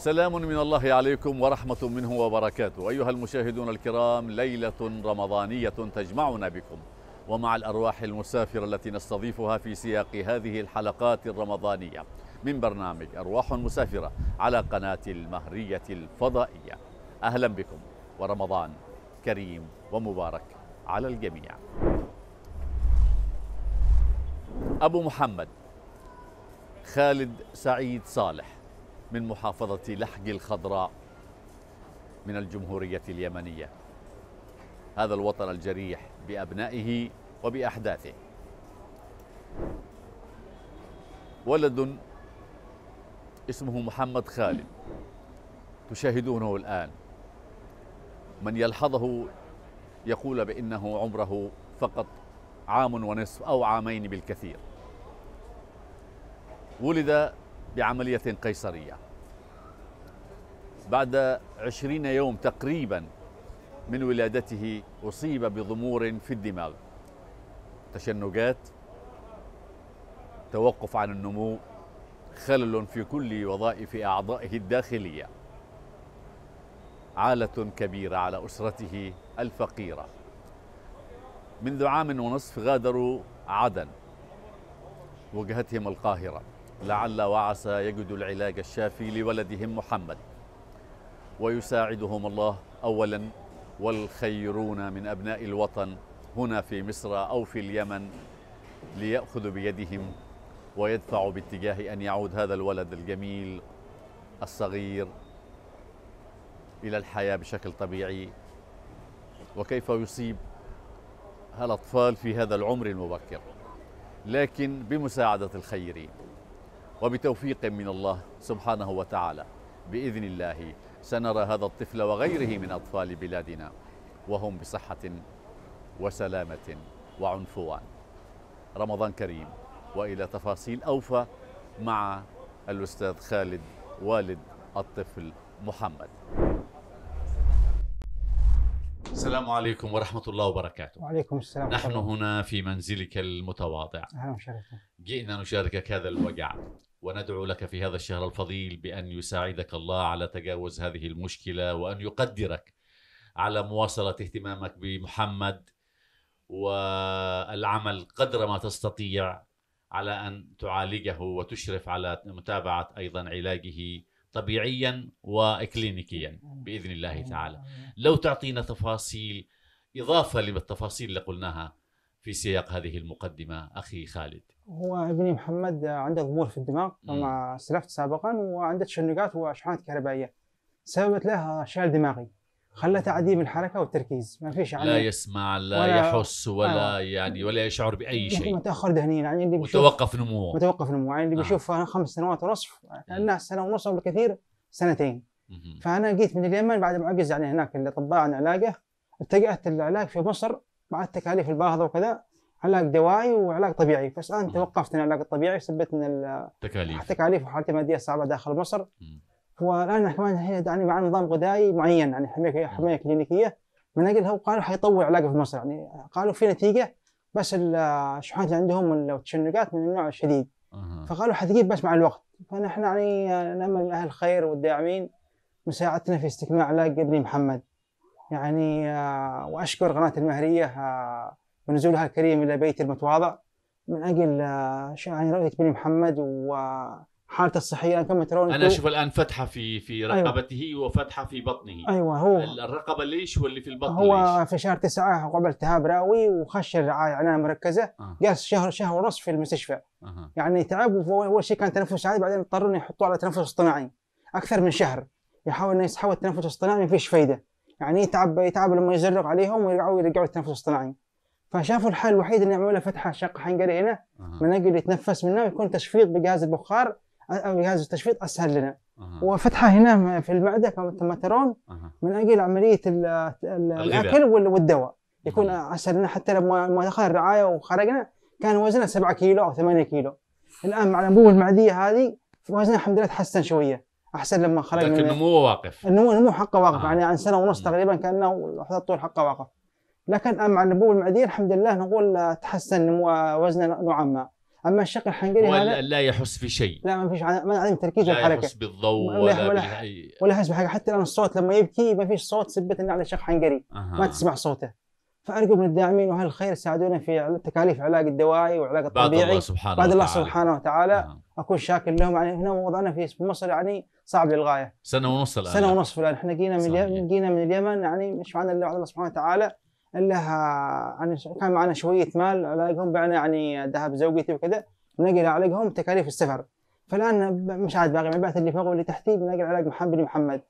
سلام من الله عليكم ورحمة منه وبركاته أيها المشاهدون الكرام ليلة رمضانية تجمعنا بكم ومع الأرواح المسافرة التي نستضيفها في سياق هذه الحلقات الرمضانية من برنامج أرواح مسافرة على قناة المهرية الفضائية أهلا بكم ورمضان كريم ومبارك على الجميع أبو محمد خالد سعيد صالح من محافظة لحج الخضراء من الجمهورية اليمنية هذا الوطن الجريح بأبنائه وبأحداثه ولد اسمه محمد خالد تشاهدونه الآن من يلحظه يقول بأنه عمره فقط عام ونصف أو عامين بالكثير ولد بعملية قيصرية بعد عشرين يوم تقريبا من ولادته أصيب بضمور في الدماغ تشنجات توقف عن النمو خلل في كل وظائف أعضائه الداخلية عالة كبيرة على أسرته الفقيرة منذ عام ونصف غادروا عدن وجهتهم القاهرة لعل وعسى يجدوا العلاج الشافي لولدهم محمد ويساعدهم الله اولا والخيرون من ابناء الوطن هنا في مصر او في اليمن لياخذوا بيدهم ويدفعوا باتجاه ان يعود هذا الولد الجميل الصغير الى الحياه بشكل طبيعي وكيف يصيب الاطفال في هذا العمر المبكر لكن بمساعده الخيرين وبتوفيق من الله سبحانه وتعالى باذن الله سنرى هذا الطفل وغيره من اطفال بلادنا وهم بصحه وسلامه وعنفوان رمضان كريم والى تفاصيل اوفى مع الاستاذ خالد والد الطفل محمد السلام عليكم ورحمة الله وبركاته وعليكم السلام نحن هنا في منزلك المتواضع أهلا وسهلا جئنا نشاركك هذا الوجع وندعو لك في هذا الشهر الفضيل بأن يساعدك الله على تجاوز هذه المشكلة وأن يقدرك على مواصلة اهتمامك بمحمد والعمل قدر ما تستطيع على أن تعالجه وتشرف على متابعة أيضا علاجه طبيعيا وإكلينيكيا بإذن الله تعالى لو تعطينا تفاصيل إضافة للتفاصيل اللي قلناها في سياق هذه المقدمة أخي خالد هو ابني محمد عنده ضمور في الدماغ كما سلفت سابقا وعنده تشنجات وشحنات كهربائية سببت له شلل دماغي خلته عديم الحركه والتركيز ما فيش لا يسمع لا ولا يحس ولا آه. يعني ولا يشعر باي شيء متاخر ذهنيا يعني اللي متوقف نموه متوقف نموه يعني اللي آه. بيشوف انا خمس سنوات ونصف كانها سنه ونص او بالكثير سنتين مم. فانا جيت من اليمن بعد ما عجز يعني هناك الاطباء عن علاجه التقيت العلاج في مصر مع التكاليف الباهظه وكذا علاج دوائي وعلاج طبيعي بس انا توقفت عن العلاج الطبيعي سبت من التكاليف التكاليف وحالتي الماديه صعبه داخل مصر والان كمان هنا يعني مع نظام غذائي معين يعني حمايه حمايه كلينيكيه من اجلها وقالوا حيطور علاجه في مصر يعني قالوا في نتيجه بس الشحنات اللي عندهم والتشنجات من النوع الشديد أه. فقالوا حتجيب بس مع الوقت فنحن يعني نامل اهل الخير والداعمين مساعدتنا في استكمال علاج ابني محمد يعني آه، واشكر قناه المهريه ونزولها آه، الكريم الى بيت المتواضع من اجل يعني رؤيه بني محمد و حالته الصحيه كما ترون انا اشوف الان فتحه في في أيوة. رقبته أيوة. وفتحه في بطنه ايوه هو الرقبه ليش واللي في البطن هو ليش؟ في شهر تسعه قبل التهاب رئوي وخش الرعايه عنايه مركزه آه. جلس شهر شهر ونص في المستشفى آه. يعني تعب اول شيء كان تنفس عادي بعدين اضطروا يحطوه على تنفس اصطناعي اكثر من شهر يحاول انه يسحب التنفس الاصطناعي ما فيش فايده يعني يتعب يتعب لما يزرق عليهم ويرجعوا يرجعوا التنفس الاصطناعي فشافوا الحل الوحيد ان يعملوا له فتحه شق حنجري هنا من اجل يتنفس منها ويكون تشفيط بجهاز البخار او جهاز التشفيط اسهل لنا أه. وفتحه هنا في المعده كما ترون أه. من اجل عمليه الاكل والدواء يكون اسهل لنا حتى لما ما دخل الرعايه وخرجنا كان وزنه 7 كيلو او 8 كيلو الان مع الانبوبه المعديه هذه وزنها الحمد لله تحسن شويه احسن لما خرج لكن نموه واقف النمو النمو حقه واقف آه. يعني عن سنه ونص تقريبا كانه حدود الطول حقه واقف لكن مع النمو المعدي الحمد لله نقول تحسن نمو وزنه نوعا ما اما الشق الحنجري هذا لا يحس في شيء لا ما فيش ما عدم تركيز لا الحركه لا يحس بالضوء ولا ولا, ولا يحس بحاجه حتى الان الصوت لما يبكي ما فيش صوت ثبت انه على شق حنجري أه. ما تسمع صوته فارجو من الداعمين واهل الخير يساعدونا في تكاليف العلاج الدوائي والعلاج الطبيعي بعد الله سبحانه بعد الله وتعالى. سبحانه وتعالى آه. اكون شاكر لهم يعني هنا وضعنا في مصر يعني صعب للغايه سنه ونص الان سنه ونص الان احنا جينا من اليمن جينا من اليمن يعني مش معنا الا الله سبحانه وتعالى الا يعني كان معنا شويه مال علاجهم بعنا يعني ذهب زوجتي وكذا بنقل علاجهم تكاليف السفر فالان مش عاد باقي بعث اللي فوق واللي تحتي بنقل علاج محمد بن محمد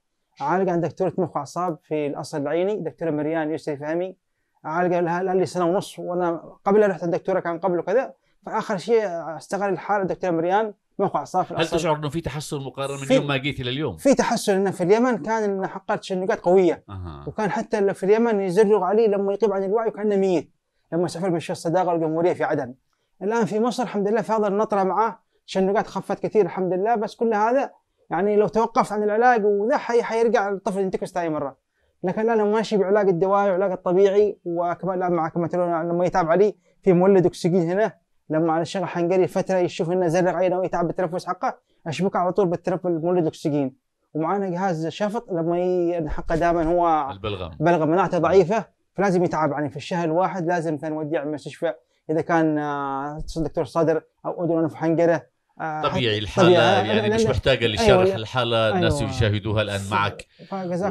عالق عند دكتوره مخ واعصاب في الاصل العيني دكتوره مريان يوسف فهمي عالج لها لي سنه ونص وانا قبلها رحت الدكتوره كان قبله كذا فاخر شيء استغل الحاله الدكتور مريان موقع صافي هل تشعر انه في تحسن مقارنه من يوم ما جيت الى اليوم؟ في تحسن انه في اليمن كان حققت تشنجات قويه أه. وكان حتى في اليمن يزرق عليه لما يغيب عن الوعي وكانه ميت لما سافر من الصداقه والجمهوريه في عدن الان في مصر الحمد لله في هذا النطره معاه تشنجات خفت كثير الحمد لله بس كل هذا يعني لو توقفت عن العلاج وذا حيرجع الطفل ينتكس ثاني مره لكن انا ماشي بعلاج الدوائي وعلاج الطبيعي وكمان لا مع مثلا لما يتابع لي في مولد اكسجين هنا لما على الشغل حنقري فتره يشوف انه زرق عينه ويتعب بالتنفس حقه اشبكه على طول بالتنفس مولد اكسجين ومعانا جهاز شفط لما حقه دائما هو البلغم بلغم مناعته ضعيفه فلازم يتعب يعني في الشهر الواحد لازم مثلا نوديه على المستشفى اذا كان آه، دكتور صدر او اذن ونف حنجره آه، طبيعي الحاله طبيعي. يعني مش محتاجه أيوة، لشرح أيوة. الحاله الناس أيوة. يشاهدوها الان معك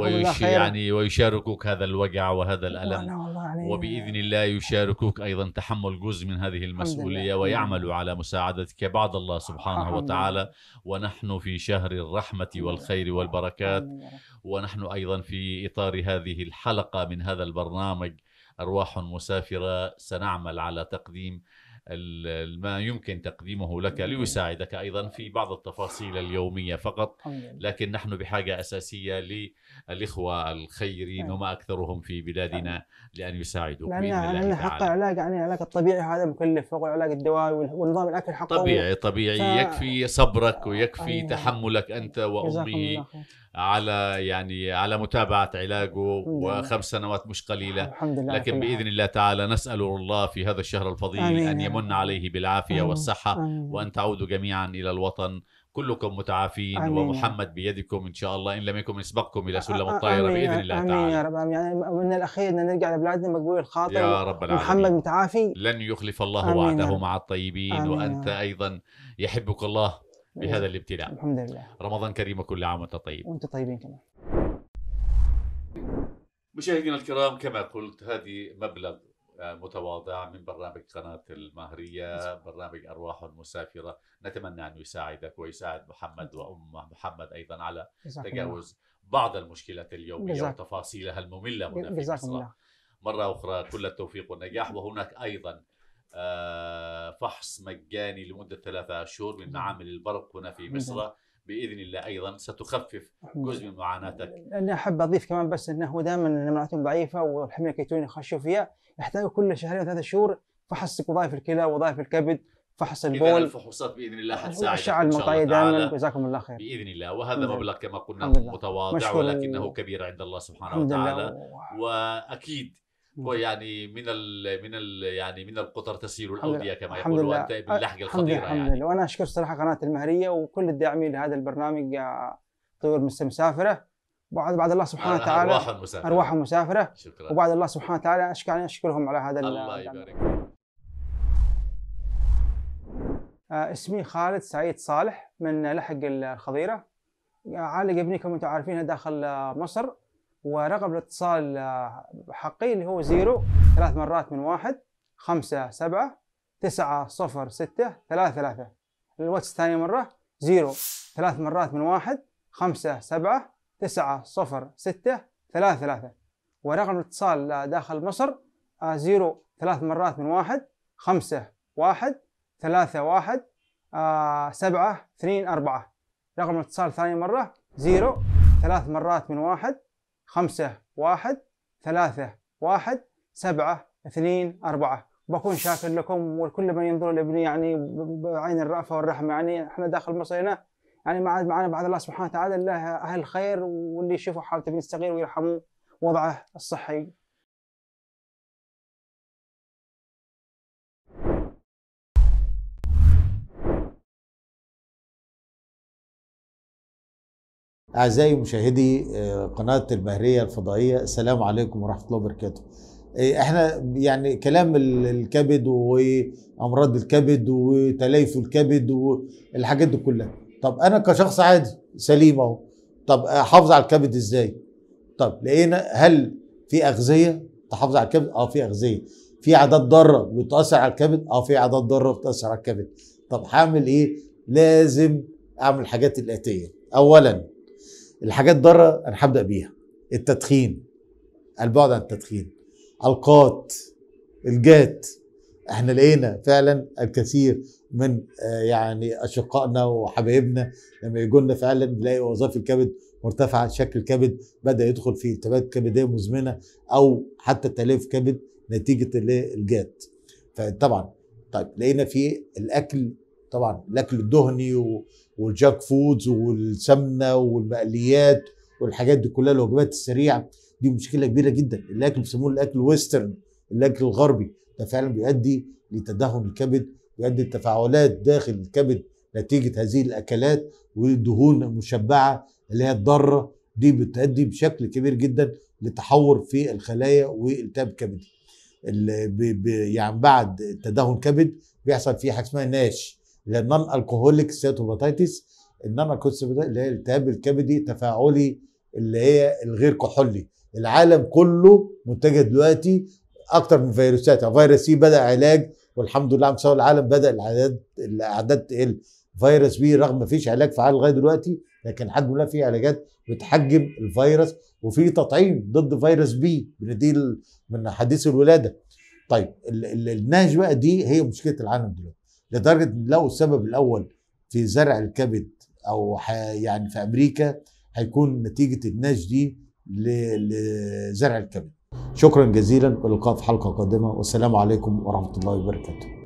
ويش يعني ويشاركوك هذا الوجع وهذا الالم وباذن الله يشاركوك ايضا تحمل جزء من هذه المسؤوليه ويعملوا نعم. على مساعدتك بعد الله سبحانه وتعالى ونحن في شهر الرحمه والخير والبركات ونحن ايضا في اطار هذه الحلقه من هذا البرنامج ارواح مسافره سنعمل على تقديم ما يمكن تقديمه لك نعم. ليساعدك ايضا في بعض التفاصيل اليوميه فقط لكن نحن بحاجه اساسيه للاخوه الخيرين نعم. وما اكثرهم في بلادنا نعم. لان يساعدوك لان لان حق العلاج يعني العلاج الطبيعي هذا مكلف فوق العلاج الدوائي ونظام الاكل حقه طبيعي طبيعي ف... يكفي صبرك ويكفي أيوة. تحملك انت وامه على يعني على متابعه علاجه وخمس سنوات مش قليله الحمد لله لكن باذن الله تعالى نسال الله في هذا الشهر الفضيل آمين. ان يمن عليه بالعافيه آمين. والصحه آمين. وان تعودوا جميعا الى الوطن كلكم متعافين آمين. ومحمد بيدكم ان شاء الله ان لم يكن يسبقكم الى سلم آه، آه، الطائره باذن الله آمين تعالى امين يا رب امين يعني من الاخير ان نرجع لبلادنا مقبول الخاطر يا رب العالمين محمد متعافي لن يخلف الله وعده مع الطيبين آمين وانت ايضا يحبك الله بهذا الابتلاء الحمد لله رمضان كريم وكل عام وانت طيب وانت طيبين كمان مشاهدينا الكرام كما قلت هذه مبلغ آه، متواضع من برنامج قناة المهرية برنامج أرواح مسافرة نتمنى أن يساعدك ويساعد محمد وأمه محمد أيضا على تجاوز بعض المشكلات اليومية وتفاصيلها المملة هنا في مرة أخرى كل التوفيق والنجاح وهناك أيضا آه، فحص مجاني لمده ثلاثة اشهر من معامل نعم. البرق هنا في نعم. مصر باذن الله ايضا ستخفف جزء من معاناتك. انا احب اضيف كمان بس انه دائما مناعتهم ضعيفه والحميه الكيتونيه خشوا فيها يحتاجوا كل شهرين ثلاثة شهور فحص وظائف الكلى وظائف الكبد فحص البول الفحوصات باذن الله حتساعدك الاشعه المطعيه دائما جزاكم الله خير باذن الله وهذا نعم. مبلغ كما قلنا متواضع ولكنه كبير عند الله سبحانه وتعالى واكيد ويعني من ال من ال يعني من القطر تسير الاوديه كما يقولوا انت باللحق الخطيره الحمد يعني الحمد لله وانا اشكر صراحه قناه المهريه وكل الداعمين لهذا البرنامج آه، طيور مسافره بعد بعد الله سبحانه وتعالى ارواح مسافره ارواح مسافره شكرا وبعد الله سبحانه وتعالى اشكر اشكرهم على هذا الله يبارك آه، اسمي خالد سعيد صالح من لحق الخضيره آه، عالق ابني كما انتم عارفين داخل مصر ورقم الاتصال آه، حقي اللي هو زيرو ثلاث مرات من واحد خمسة سبعة تسعة صفر ستة ثلاثة ثلاثة الواتس ثاني مرة زيرو ثلاث مرات من واحد خمسة سبعة تسعة صفر ستة ثلاثة ثلاثة ورقم الاتصال آه، داخل مصر آه، زيرو ثلاث مرات من واحد خمسة واحد ثلاثة واحد سبعة اثنين أربعة رقم الاتصال ثاني مرة زيرو ثلاث مرات من واحد خمسة واحد ثلاثة واحد سبعة اثنين أربعة بكون شاكر لكم ولكل من ينظر لابني يعني بعين الرأفة والرحمة يعني احنا داخل مصر هنا يعني ما عاد معنا بعد الله سبحانه وتعالى الا اهل الخير واللي يشوفوا حالة ابن الصغير ويرحموه وضعه الصحي أعزائي مشاهدي آه، قناة المهرية الفضائية السلام عليكم ورحمة الله وبركاته آه، احنا يعني كلام الكبد وامراض الكبد وتليف الكبد والحاجات دي كلها طب انا كشخص عادي سليم اهو طب احافظ آه، على الكبد ازاي طب لقينا هل في اغذيه تحافظ على الكبد اه في اغذيه في عادات ضاره بتاثر على الكبد اه في عادات ضاره بتاثر على الكبد طب هعمل ايه لازم اعمل الحاجات الاتيه اولا الحاجات بره انا هبدا بيها التدخين البعد عن التدخين القات الجات احنا لقينا فعلا الكثير من آه، يعني اشقائنا وحبايبنا لما يجوا لنا فعلا نلاقي وظائف الكبد مرتفعه شكل الكبد بدا يدخل في التهابات كبديه مزمنه او حتى تاليف كبد نتيجه الجات فطبعا طيب لقينا في الاكل طبعا الاكل الدهني والجاك فودز والسمنه والمقليات والحاجات دي كلها الوجبات السريعه دي مشكله كبيره جدا الاكل بيسموه الاكل ويسترن الاكل الغربي ده فعلا بيؤدي لتدهن الكبد بيؤدي لتفاعلات داخل الكبد نتيجه هذه الاكلات والدهون المشبعه اللي هي الضاره دي بتؤدي بشكل كبير جدا لتحور في الخلايا والتهاب كبدي يعني بعد تدهن كبد بيحصل فيه حاجه اسمها ناش للنون الكهوليك سيتوباتيتس انما كونستيباتيتس اللي هي التهاب الكبدي تفاعلي اللي هي الغير كحولي العالم كله متجه دلوقتي اكتر من فيروسات يعني فيروس سي بدا علاج والحمد لله على مستوى العالم بدا الاعداد الاعداد تقل فيروس بي رغم ما فيش علاج فعال لغايه دلوقتي لكن الحمد لله في علاجات بتحجم الفيروس وفي تطعيم ضد فيروس بي بنديل من حديث الولاده طيب النهج بقى دي هي مشكله العالم دلوقتي لدرجه لو السبب الاول في زرع الكبد او يعني في امريكا هيكون نتيجه الناس دي لزرع الكبد شكرا جزيلا واللقاء في حلقه قادمه والسلام عليكم ورحمه الله وبركاته